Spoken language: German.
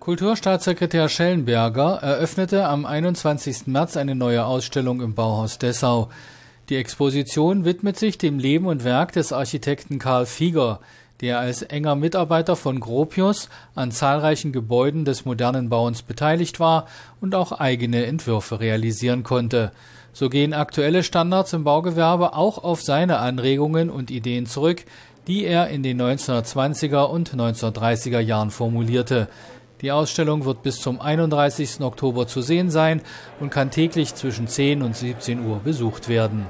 Kulturstaatssekretär Schellenberger eröffnete am 21. März eine neue Ausstellung im Bauhaus Dessau. Die Exposition widmet sich dem Leben und Werk des Architekten Karl Fieger, der als enger Mitarbeiter von Gropius an zahlreichen Gebäuden des modernen Bauens beteiligt war und auch eigene Entwürfe realisieren konnte. So gehen aktuelle Standards im Baugewerbe auch auf seine Anregungen und Ideen zurück, die er in den 1920er und 1930er Jahren formulierte. Die Ausstellung wird bis zum 31. Oktober zu sehen sein und kann täglich zwischen 10 und 17 Uhr besucht werden.